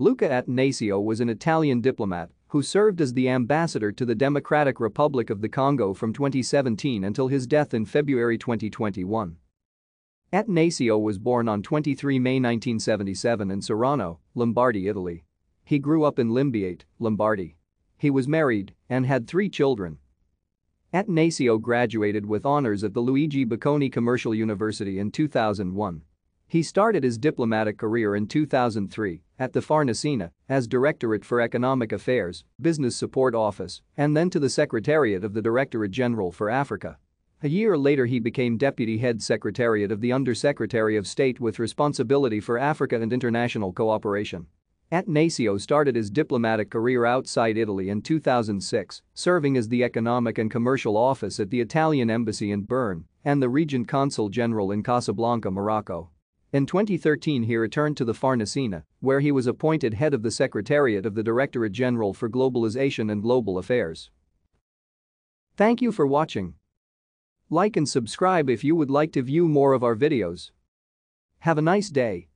Luca Atanasio was an Italian diplomat who served as the ambassador to the Democratic Republic of the Congo from 2017 until his death in February 2021. Atanasio was born on 23 May 1977 in Serrano, Lombardy, Italy. He grew up in Limbiate, Lombardy. He was married and had three children. Atanasio graduated with honors at the Luigi Bocconi Commercial University in 2001. He started his diplomatic career in 2003 at the Farnesina as Directorate for Economic Affairs, Business Support Office, and then to the Secretariat of the Directorate General for Africa. A year later he became Deputy Head Secretariat of the Undersecretary of State with responsibility for Africa and international cooperation. Nacio, started his diplomatic career outside Italy in 2006, serving as the Economic and Commercial Office at the Italian Embassy in Bern and the Regent Consul General in Casablanca, Morocco. In 2013 he returned to the Farnesina, where he was appointed head of the Secretariat of the Directorate General for Globalization and Global Affairs. Thank you for watching. Like and subscribe if you would like to view more of our videos. Have a nice day.